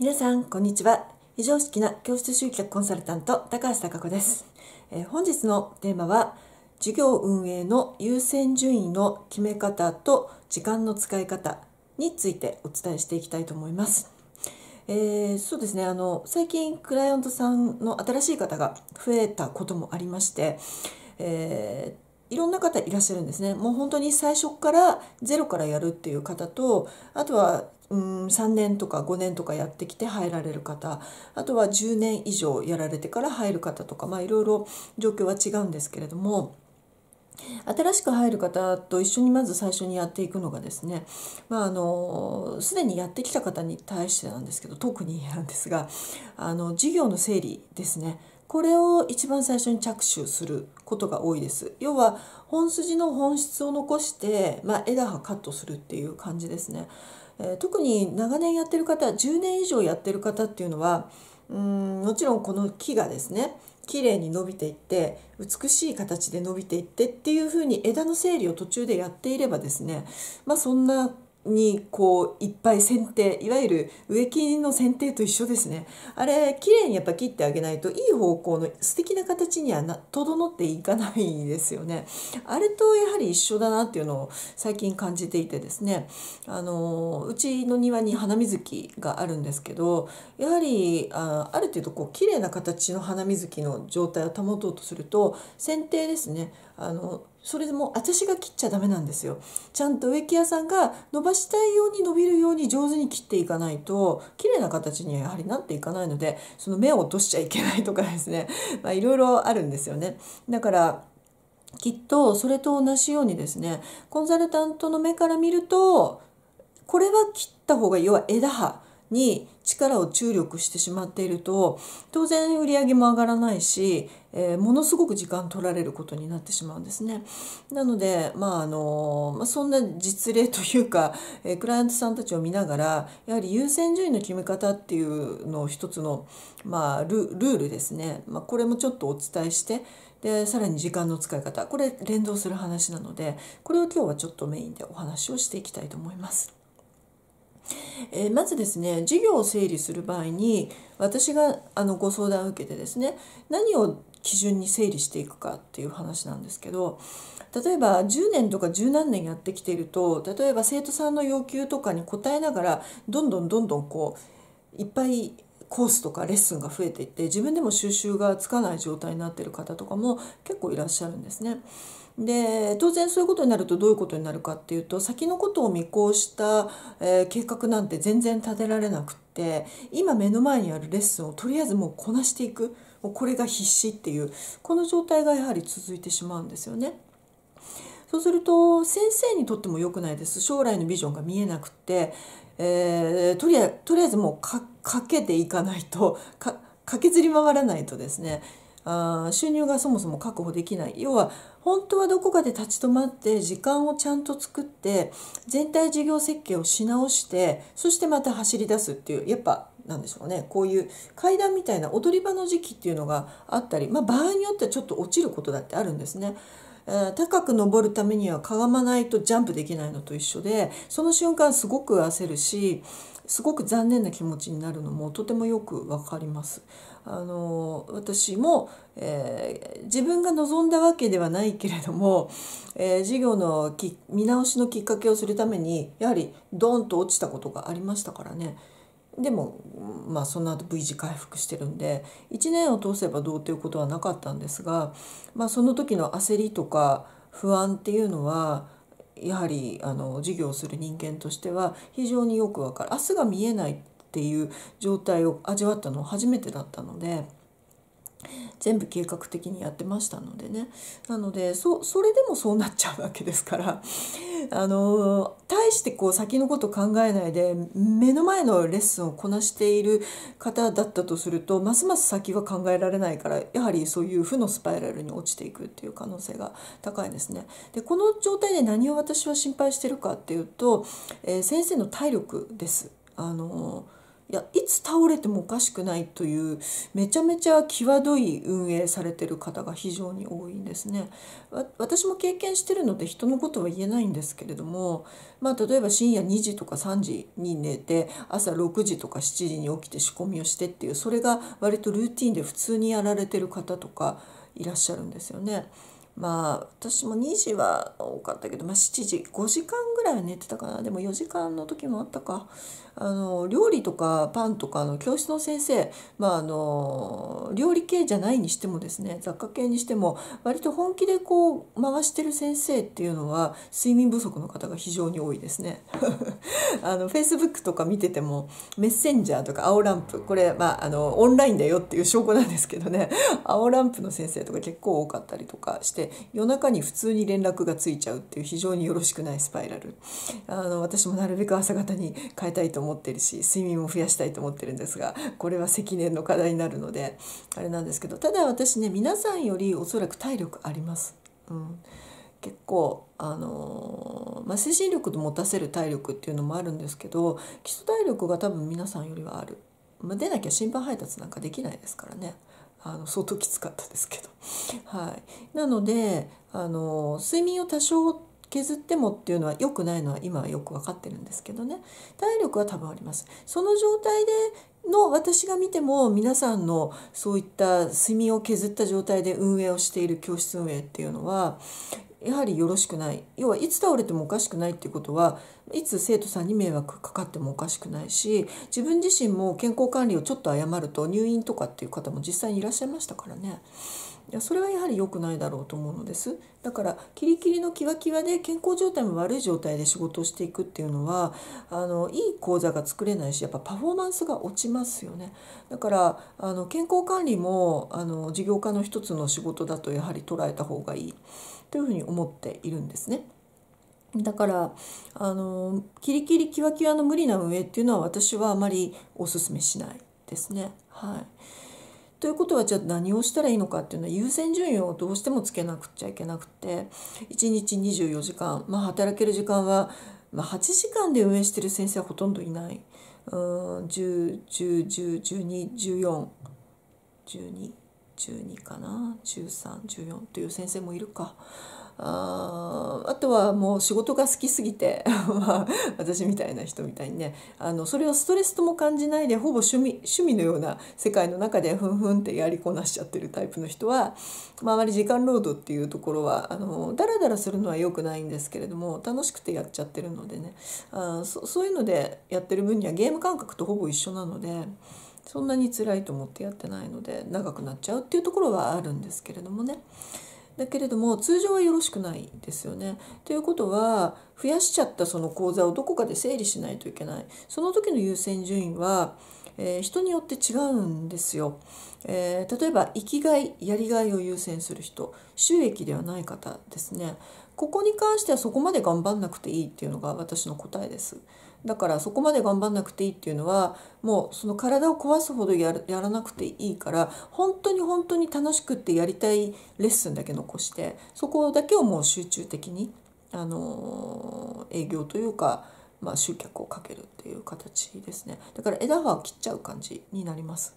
皆さん、こんにちは。非常識な教室集客コンサルタント、高橋貴子です。えー、本日のテーマは、授業運営の優先順位の決め方と時間の使い方についてお伝えしていきたいと思います。えー、そうですねあの最近クライアントさんの新しい方が増えたこともありまして、えーいろんな方いらっしゃるんですね。もう本当に最初からゼロからやるっていう方と、あとはうん3年とか5年とかやってきて入られる方あとは10年以上やられてから入る方とかまあいろいろ状況は違うんですけれども新しく入る方と一緒にまず最初にやっていくのがですねまああのすでにやってきた方に対してなんですけど特になんですがあの事業の整理ですねこれを一番最初に着手することが多いです。要は本筋の本質を残して、まあ、枝葉カットするっていう感じですね。え特に長年やってる方10年以上やってる方っていうのはうんもちろんこの木がですね綺麗に伸びていって美しい形で伸びていってっていうふうに枝の整理を途中でやっていればですねまあそんなにこういっぱい剪定いわゆる植木の剪定と一緒ですねあれ綺麗にやっぱ切ってあげないといい方向の素敵な形にはな整っていかないですよねあれとやはり一緒だなっていうのを最近感じていてですねあのうちの庭に花水木があるんですけどやはりあある程度こう綺麗な形の花水木の状態を保とうとすると剪定ですねあのそれでも私が切っちゃダメなんですよちゃんと植木屋さんが伸ばしたいように伸びるように上手に切っていかないと綺麗な形にはやはりなっていかないのでその芽を落としちゃいけないとかですね まあいろいろあるんですよねだからきっとそれと同じようにですねコンサルタントの目から見るとこれは切った方が要は枝葉に力を注力してしまっていると当然売り上げも上がらないし、えー、ものすごく時間取られることになってしまうんですね。なので、まああのまそんな実例というか、えー、クライアントさんたちを見ながらやはり優先順位の決め方っていうのを一つの、まあ、ルールですね、まあ、これもちょっとお伝えしてでさらに時間の使い方これ連動する話なのでこれを今日はちょっとメインでお話をしていきたいと思います。えまずですね事業を整理する場合に私があのご相談を受けてですね何を基準に整理していくかっていう話なんですけど例えば10年とか十何年やってきていると例えば生徒さんの要求とかに応えながらどんどんどんどんこういっぱいコースとかレッスンが増えていって自分でも収集がつかない状態になっている方とかも結構いらっしゃるんですね。で当然そういうことになるとどういうことになるかっていうと先のことを見越した、え計画なんて全然立てられなくって今目の前にあるレッスンをとりあえずもうこなしていくもうこれが必死っていうこの状態がやはり続いてしまうんですよね。そうすると先生にとっても良くないです将来のビジョンが見えなくてえー、とりあえずもうかけていかないと駆 けずり回らないとですねあ収入がそもそも確保できない要は本当はどこかで立ち止まって時間をちゃんと作って全体事業設計をし直してそしてまた走り出すっていうやっぱなんでしょうねこういう階段みたいな踊り場の時期っていうのがあったり、まあ、場合によってはちょっと落ちることだってあるんですね。え高く登るためにはかがまないとジャンプできないのと一緒でその瞬間すごく焦るしすごく残念な気持ちになるのもとてもよくわかります。あの私も、えー、自分が望んだわけではないけれども、えー、授業の見直しのきっかけをするためにやはりドンと落ちたことがありましたからね。でも、まあ、その後 V 字回復してるんで1年を通せばどうということはなかったんですが、まあ、その時の焦りとか不安っていうのはやはりあの授業をする人間としては非常によくわかる明日が見えないっていう状態を味わったのは初めてだったので。全部計画的にやってましたのでねなのでそそれでもそうなっちゃうわけですからあの大してこう先のこと考えないで目の前のレッスンをこなしている方だったとするとますます先は考えられないからやはりそういう負のスパイラルに落ちていくっていう可能性が高いですね。でこの状態で何を私は心配してるかっていうと、えー、先生の体力です。あのーいやいつ倒れてもおかしくないというめちゃめちゃ際どい運営されてる方が非常に多いんですね。私も経験してるので人のことは言えないんですけれども、まあ、例えば深夜2時とか3時に寝て朝6時とか7時に起きて仕込みをしてっていうそれが割とルーティンで普通にやられてる方とかいらっしゃるんですよね。まあ私も2時は多かったけど、まあ、7時5時間ぐらいは寝てたかなでも4時間の時もあったかあの料理とかパンとかの教室の先生、まあ、あの料理系じゃないにしてもですね雑貨系にしても割と本気でこう回してる先生っていうのは睡眠不足の方が非常に多いですね。あの Facebook とか見ててもメッセンジャーとか青ランプこれ、まあ、あのオンラインだよっていう証拠なんですけどね青ランプの先生とか結構多かったりとかして夜中に普通に連絡がついちゃうっていう非常によろしくないスパイラル。あの私もなるべく朝方に変えたいと思思ってるし睡眠も増やしたいと思ってるんですがこれは積年の課題になるのであれなんですけどただ私ね皆さんよりおそらく体力あります。うん結構、あのー、まあ、精神力で持たせる体力っていうのもあるんですけど基礎体力が多分皆さんよりはある、まあ、なきゃ審判配達なんかできないですからねあの相当きつかったですけどはい、なので、あのー、睡眠を多少削ってもっていうのは良くないのは今はよく分かってるんですけどね体力は多分ありますその状態での私が見ても皆さんのそういった睡眠を削った状態で運営をしている教室運営っていうのはやはりよろしくない要はいつ倒れてもおかしくないっていうことはいつ生徒さんに迷惑かかってもおかしくないし自分自身も健康管理をちょっと誤ると入院とかっていう方も実際にいらっしゃいましたからね。いやそれはやはり良くないだろうと思うのですだからキリキリのキワキワで健康状態も悪い状態で仕事をしていくっていうのはあのいい講座が作れないしやっぱパフォーマンスが落ちますよねだからあの健康管理もあの事業家の一つの仕事だとやはり捉えた方がいいというふうに思っているんですね。だからあのキリキリキワキワの無理な運営っていうのは私はあまりおすすめしないですね。はいということはじゃあ何をしたらいいのかっていうのは優先順位をどうしてもつけなくちゃいけなくて1日24時間、まあ、働ける時間は、まあ、8時間で運営してる先生はほとんどいない。うん10、10、10、12、14、12、12かな13、14という先生もいるか。ああとはもう仕事が好きすぎて 私みたいな人みたいにねあのそれをストレスとも感じないでほぼ趣味趣味のような世界の中でふんふんってやりこなしちゃってるタイプの人は、まあ、まり時間労働っていうところはあのだらだらするのは良くないんですけれども楽しくてやっちゃってるのでねあそそういうのでやってる分にはゲーム感覚とほぼ一緒なので。そんなに辛いと思ってやってないので長くなっちゃうっていうところはあるんですけれどもね。だけれども通常はよろしくないですよね。ということは増やしちゃったその口座をどこかで整理しないといけないその時の優先順位は、えー、人によって違うんですよ。えー、例えば生きがいやりがいを優先する人収益ではない方ですねここに関してはそこまで頑張んなくていいっていうのが私の答えです。だからそこまで頑張んなくていいっていうのはもうその体を壊すほどやらなくていいから本当に本当に楽しくってやりたいレッスンだけ残してそこだけをもう集中的に、あの営業というか、まあ、集客をかけるっていう形ですねだから枝葉を切っちゃう感じになります。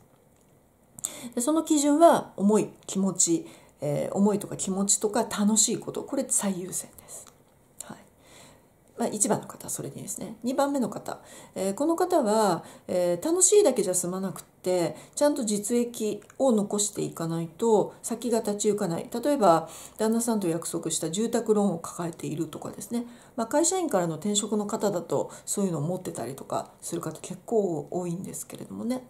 でその基準は思い気持ち、えー、思いとか気持ちとか楽しいことこれ最優先です。まあ、1番の方それにですね2番目の方、えー、この方は、えー、楽しいだけじゃ済まなくってちゃんと実益を残していかないと先が立ち行かない例えば旦那さんと約束した住宅ローンを抱えているとかですね、まあ、会社員からの転職の方だとそういうのを持ってたりとかする方結構多いんですけれどもね。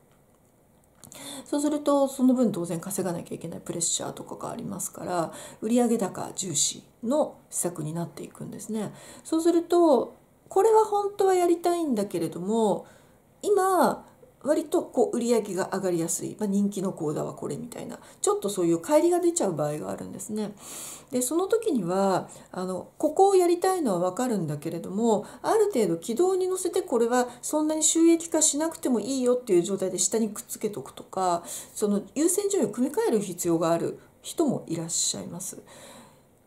そうするとその分当然稼がなきゃいけないプレッシャーとかがありますから売上高重視の施策になっていくんですね。そうするとこれは本当はやりたいんだけれども今割とこう売り上げが上がりやすい、まあ、人気の講座はこれみたいなちょっとそういう乖離が出ちゃう場合があるんですね。でその時にはあのここをやりたいのは分かるんだけれどもある程度軌道に乗せてこれはそんなに収益化しなくてもいいよっていう状態で下にくっつけとくとかその優先順位を組み替える必要がある人もいらっしゃいます。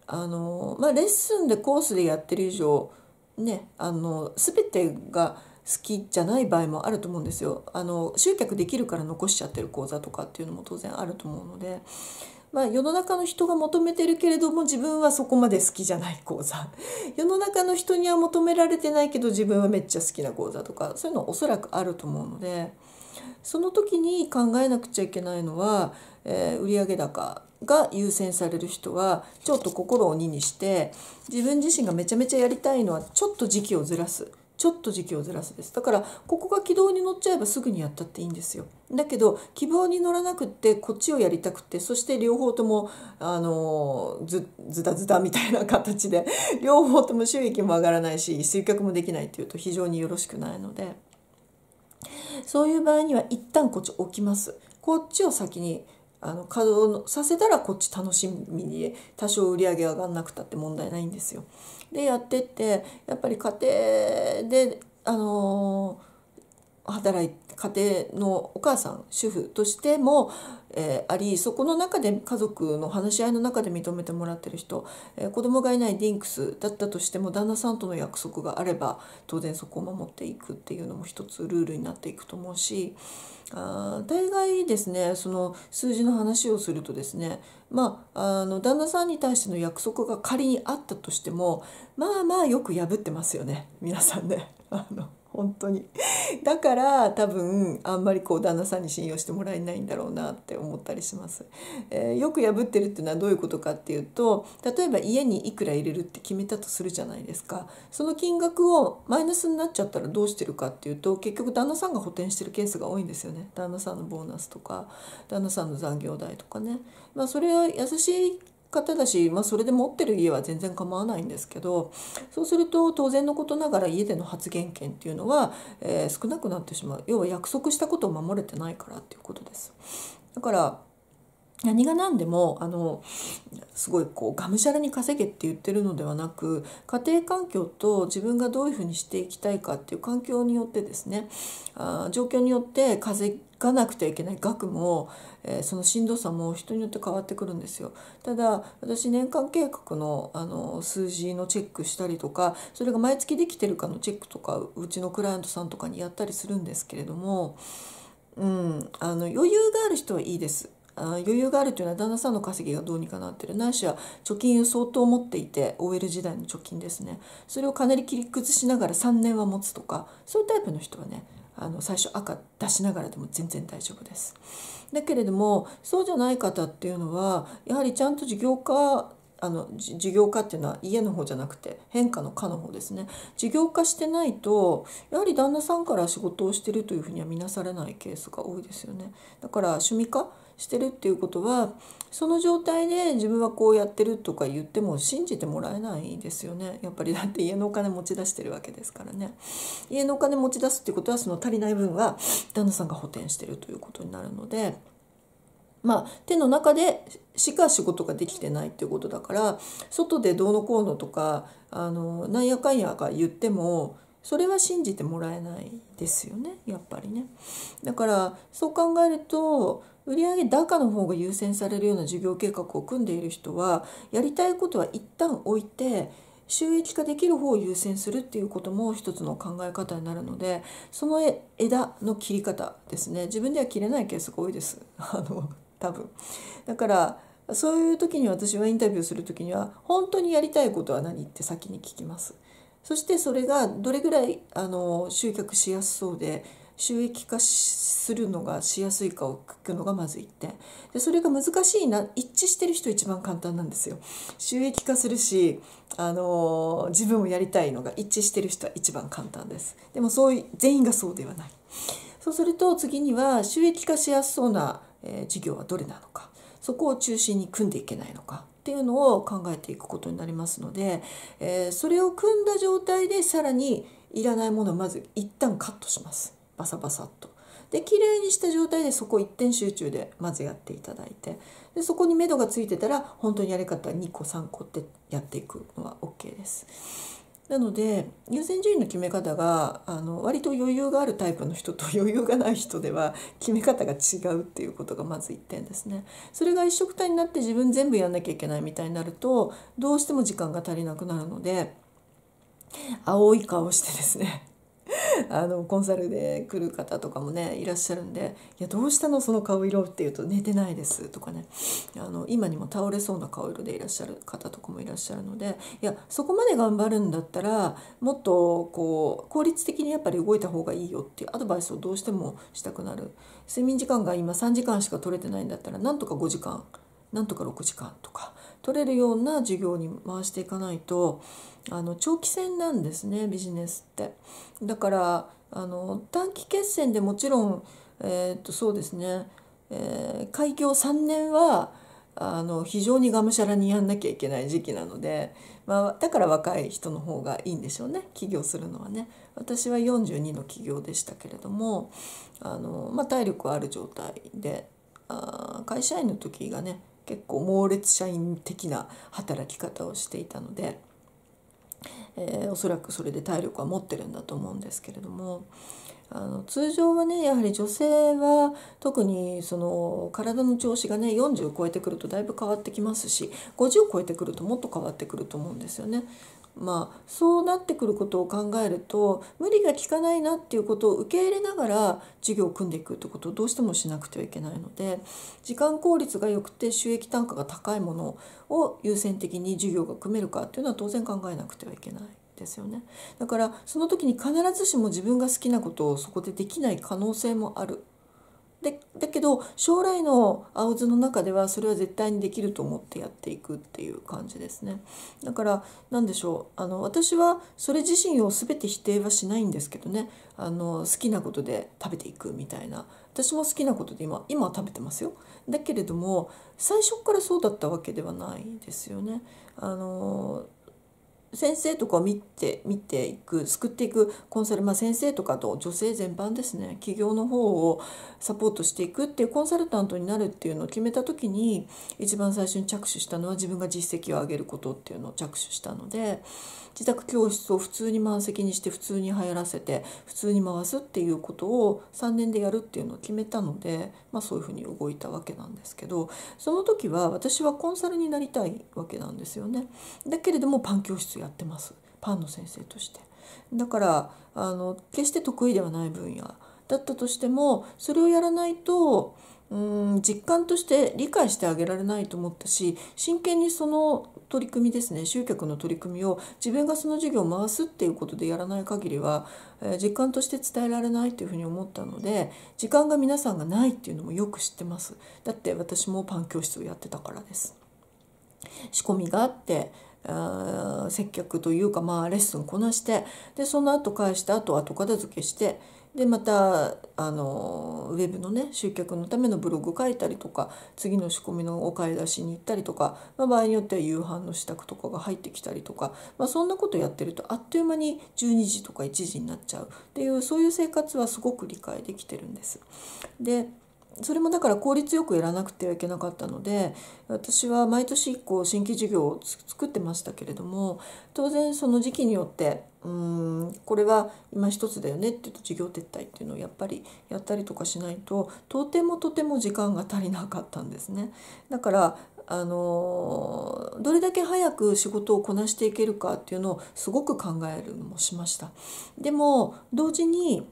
あのまあ、レッスンでコースでやってる以上ねあの全てが好きじゃない場合もあると思うんですよあの集客できるから残しちゃってる講座とかっていうのも当然あると思うので。まあ、世の中の人が求めてるけれども自分はそこまで好きじゃない講座 世の中の人には求められてないけど自分はめっちゃ好きな講座とかそういうのおそらくあると思うのでその時に考えなくちゃいけないのは、えー、売上高が優先される人はちょっと心を鬼にして自分自身がめちゃめちゃやりたいのはちょっと時期をずらす。ちょっと時期をずらすですだからここが軌道に乗っちゃえばすぐにやったっていいんですよだけど希望に乗らなくってこっちをやりたくてそして両方ともあのずずだずだみたいな形で 両方とも収益も上がらないし集客もできないっていうと非常によろしくないのでそういう場合には一旦こっち置きます。こっちを先にあの稼働させたらこっち楽しみに多少売り上げ上がんなくたって問題ないんですよ。でやってってやっぱり家庭であのー働い家庭のお母さん主婦としても、えー、ありそこの中で家族の話し合いの中で認めてもらってる人、えー、子供がいないディンクスだったとしても旦那さんとの約束があれば当然そこを守っていくっていうのも一つルールになっていくと思うしあ大概ですねその数字の話をするとですねまああの旦那さんに対しての約束が仮にあったとしてもまあまあよく破ってますよね皆さんね。あの本当にだから多分あんまりこう旦那さんに信用してもらえないんだろうなって思ったりします、えー、よく破ってるっていうのはどういうことかっていうと例えば家にいくら入れるって決めたとするじゃないですかその金額をマイナスになっちゃったらどうしてるかっていうと結局旦那さんが補填してるケースが多いんですよね旦那さんのボーナスとか旦那さんの残業代とかねまあそれは優しい方だし、まあ、それで持ってる家は全然構わないんですけどそうすると当然のことながら家での発言権っていうのは、えー、少なくなってしまう要は約束したことを守れてないからっていうことです。だから何が何でもあのすごいこうがむしゃらに稼げって言ってるのではなく家庭環境と自分がどういうふうにしていきたいかっていう環境によってですねあ状況によって稼がなくてはいけない額も、えー、そのしんどさも人によって変わってくるんですよ。ただ私年間計画のあの数字のチェックしたりとかそれが毎月できてるかのチェックとかうちのクライアントさんとかにやったりするんですけれども、うん、あの余裕がある人はいいです。余裕があるというのは旦那さんの稼ぎがどうにかなってるないしは貯金相当持っていて OL 時代の貯金ですねそれをかなり切り崩しながら3年は持つとかそういうタイプの人はねあの最初赤出しながらでも全然大丈夫です。だけれどもそうじゃない方っていうのはやはりちゃんと事業化あの事業化っていうのは家の方じゃなくて変化の化の方ですね事業化してないとやはり旦那さんから仕事をしてるというふうには見なされないケースが多いですよねだから趣味化してるっていうことはその状態で自分はこうやってるとか言っても信じてもらえないですよねやっぱりだって家のお金持ち出してるわけですからね家のお金持ち出すっていうことはその足りない分は旦那さんが補填してるということになるので。まあ、手の中でしか仕事ができてないっていうことだから外でどうのこうのとかあのなんやかんやが言ってもそれは信じてもらえないですよねやっぱりね。だからそう考えると売上高の方が優先されるような事業計画を組んでいる人はやりたいことは一旦置いて収益化できる方を優先するっていうことも一つの考え方になるのでその枝の切り方ですね自分では切れないケースが多いです あの多分だからそういう時に私はインタビューする時には本当にやりたいことは何って先に聞きますそしてそれがどれぐらいあの集客しやすそうで収益化するのがしやすいかを聞くのがまず1点でそれが難しいな一致してる人一番簡単なんですよ収益化するし、あのー、自分もやりたいのが一致してる人は一番簡単ですでもそういう全員がそうではないそうすると次には収益化しやすそうな、え事業はどれなのかそこを中心に組んでいけないのかっていうのを考えていくことになりますので、えー、それを組んだ状態でさらにいらないものをまず一旦カットします。バサバサっと。で綺麗にした状態でそこ一点集中でまずやっていただいてでそこに目処がついてたら本当にやり方2個3個ってやっていくのは OK です。なので優先順位の決め方があの割と余裕があるタイプの人と 余裕がない人では決め方が違うっていうことがまず1点ですね。それが一緒くたになって自分全部やんなきゃいけないみたいになるとどうしても時間が足りなくなるので青い顔してですね あのコンサルで来る方とかもねいらっしゃるんで「いやどうしたのその顔色」って言うと「寝てないです」とかねあの今にも倒れそうな顔色でいらっしゃる方とかもいらっしゃるのでいやそこまで頑張るんだったらもっとこう効率的にやっぱり動いた方がいいよっていうアドバイスをどうしてもしたくなる睡眠時間が今3時間しか取れてないんだったらなんとか5時間なんとか6時間とか取れるような事業に回していかないとあの長期戦なんですねビジネスって。だからあの短期決戦でもちろん、えー、っとそうですね、えー、開業3年はあの非常にがむしゃらにやんなきゃいけない時期なので、まあ、だから若い人の方がいいんでしょうね起業するのはね私は42の起業でしたけれどもあの、まあ、体力ある状態であ会社員の時がね結構猛烈社員的な働き方をしていたので、えー、おそらくそれで体力は持ってるんだと思うんですけれども。あの通常はねやはり女性は特にその体の調子がね40を超えてくるとだいぶ変わってきますし50を超えてくるともっと変わってくると思うんですよね。まあ、そうなってくることを考えると無理が効かないなっていうことを受け入れながら授業を組んでいくってことをどうしてもしなくてはいけないので時間効率が良くて収益単価が高いものを優先的に授業が組めるかっていうのは当然考えなくてはいけない。ですよねだからその時に必ずしも自分が好きなことをそこでできない可能性もあるでだけど将来の青図の中ではそれは絶対にできると思ってやっていくっていう感じですねだから何でしょうあの私はそれ自身を全て否定はしないんですけどねあの好きなことで食べていくみたいな私も好きなことで今今は食べてますよだけれども最初からそうだったわけではないですよねあの先生とかを見て見ていく救っていくコンサル、まあ、先生とかと女性全般ですね企業の方をサポートしていくっていうコンサルタントになるっていうのを決めた時に一番最初に着手したのは自分が実績を上げることっていうのを着手したので自宅教室を普通に満席にして普通に流行らせて普通に回すっていうことを3年でやるっていうのを決めたので、まあ、そういうふうに動いたわけなんですけどその時は私はコンサルになりたいわけなんですよね。だけれどもパン教室やってますパンの先生として。だからあの決して得意ではない分野だったとしてもそれをやらないとうん実感として理解してあげられないと思ったし真剣にその取り組みですね集客の取り組みを自分がその授業を回すっていうことでやらない限りは、えー、実感として伝えられないというふうに思ったので時間が皆さんがないっていうのもよく知ってますだって私もパン教室をやってたからです。仕込みがあってあ接客というか、まあ、レッスンこなしてでその後返した後後片付けしてでまたあのウェブのね集客のためのブログ書いたりとか次の仕込みのお買い出しに行ったりとか、まあ、場合によっては夕飯の支度とかが入ってきたりとか、まあ、そんなことやってるとあっという間に12時とか1時になっちゃうっていうそういう生活はすごく理解できてるんです。でそれもだから効率よくやらなくてはいけなかったので私は毎年1個新規事業を作ってましたけれども当然その時期によってうんこれは今一つだよねって言うと事業撤退っていうのをやっぱりやったりとかしないととてもとても時間が足りなかったんですね。だからあのどれだけ早く仕事をこなしていけるかっていうのをすごく考えるのもしました。でも同時に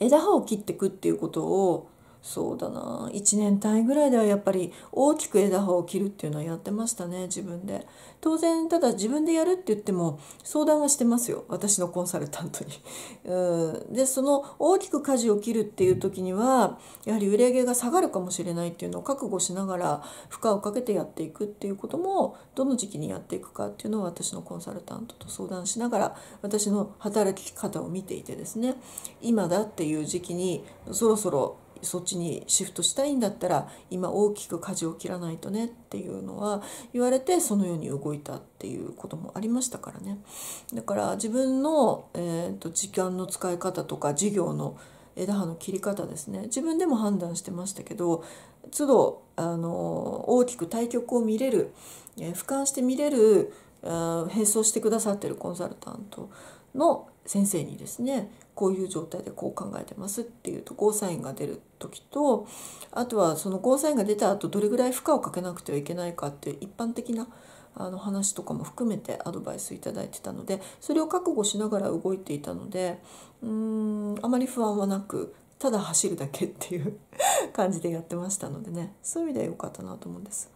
枝葉を切っていくっていうことをそうだな1年単位ぐらいではやっぱり大きく枝葉を切るっていうのはやってましたね自分で当然ただ自分でやるって言っても相談はしてますよ私のコンサルタントに うんでその大きく舵を切るっていう時にはやはり売り上げが下がるかもしれないっていうのを覚悟しながら負荷をかけてやっていくっていうこともどの時期にやっていくかっていうのを私のコンサルタントと相談しながら私の働き方を見ていてですね今だっていう時期にそろそろそっちにシフトしたいんだったら今大きく舵を切らないとねっていうのは言われてそのように動いたっていうこともありましたからねだから自分の、えーと、時間の使い方とか事業の枝葉の切り方ですね自分でも判断してましたけど都度あの大きく対局を見れる、えー、俯瞰して見れる並走してくださってるコンサルタントの先生にですねこういう状態でこう考えてますっていうとゴーサインが出る時とあとはそのゴーサインが出た後どれぐらい負荷をかけなくてはいけないかっていう一般的なあの話とかも含めてアドバイス頂いてたのでそれを覚悟しながら動いていたのでうーんあまり不安はなくただ走るだけっていう 感じでやってましたのでねそういう意味では良かったなと思うんです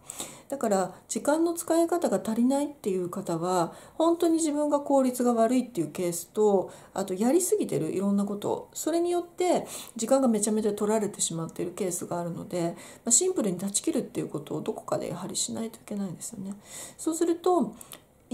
だから時間の使い方が足りないっていう方は本当に自分が効率が悪いっていうケースとあとやりすぎてるいろんなことそれによって時間がめちゃめちゃ取られてしまっているケースがあるので、まシンプルに断ち切るっていうことをどこかでやはりしないといけないんですよねそうすると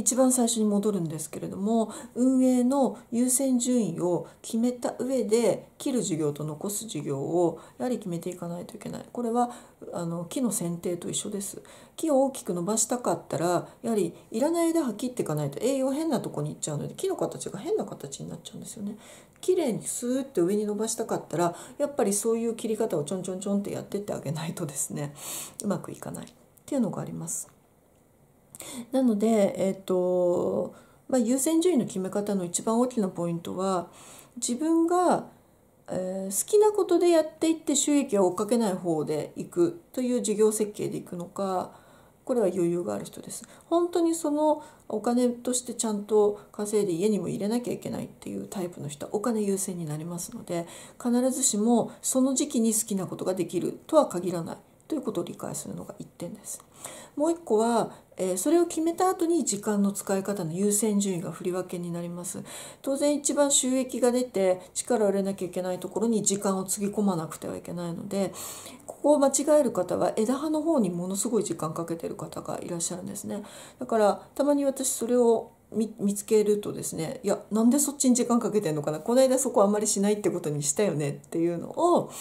一番最初に戻るんですけれども運営の優先順位を決めた上で切る事業と残す事業をやはり決めていかないといけないこれはあの木の剪定と一緒です木を大きく伸ばしたかったらやはりいらない枝は切っていかないと栄養変なとこに行っちゃうので木の形が変な形になっちゃうんですよね綺麗にスーッて上に伸ばしたかったらやっぱりそういう切り方をちょんちょんちょんってやってってあげないとですねうまくいかないっていうのがあります。なので、えっとまあ、優先順位の決め方の一番大きなポイントは自分が、えー、好きなことでやっていって収益を追っかけない方でいくという事業設計でいくのかこれは余裕がある人です本当にそのお金としてちゃんと稼いで家にも入れなきゃいけないっていうタイプの人はお金優先になりますので必ずしもその時期に好きなことができるとは限らないということを理解するのが1点です。もう一個は、えー、それを決めた後に時間の使い方の優先順位が振り分けになります当然一番収益が出て力を入れなきゃいけないところに時間をつぎ込まなくてはいけないのでここを間違える方は枝葉の方にものすごい時間かけてる方がいらっしゃるんですねだからたまに私それを見つけるとですねいやなんでそっちに時間かけてんのかなこの間そこあんまりしないってことにしたよねっていうのを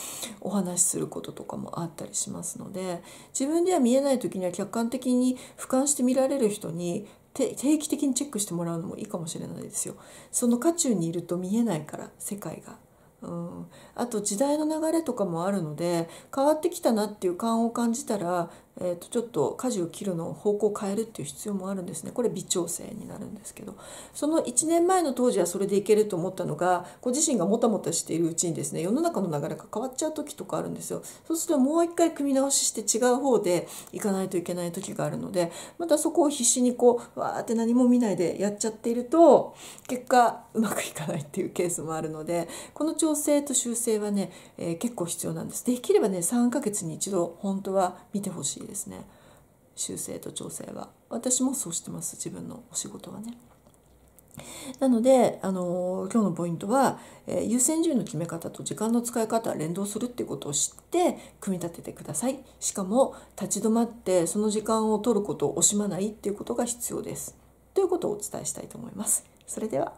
お話しすることとかもあったりしますので自分では見えない時には客観的に俯瞰して見られる人に定期的にチェックしてもらうのもいいかもしれないですよ。その渦中にいると見えないから世界がうん、あと時代の流れとかもあるので変わってきたなっていう感を感じたらえー、とちょっと舵を切るのを方向を変えるっていう必要もあるんですねこれ微調整になるんですけどその1年前の当時はそれでいけると思ったのがご自身がもたもたしているうちにですね世の中の流れが変わっちゃう時とかあるんですよそうするともう一回組み直しして違う方で行かないといけない時があるのでまたそこを必死にこうわーって何も見ないでやっちゃっていると結果うまくいかないっていうケースもあるのでこの調整と修正はね、えー、結構必要なんです。できればね3ヶ月に一度本当は見てほしいですね修正と調整は私もそうしてます自分のお仕事はねなので、あのー、今日のポイントは、えー、優先順位の決め方と時間の使い方は連動するっていうことを知って組み立ててくださいしかも立ち止まってその時間を取ることを惜しまないっていうことが必要ですということをお伝えしたいと思いますそれでは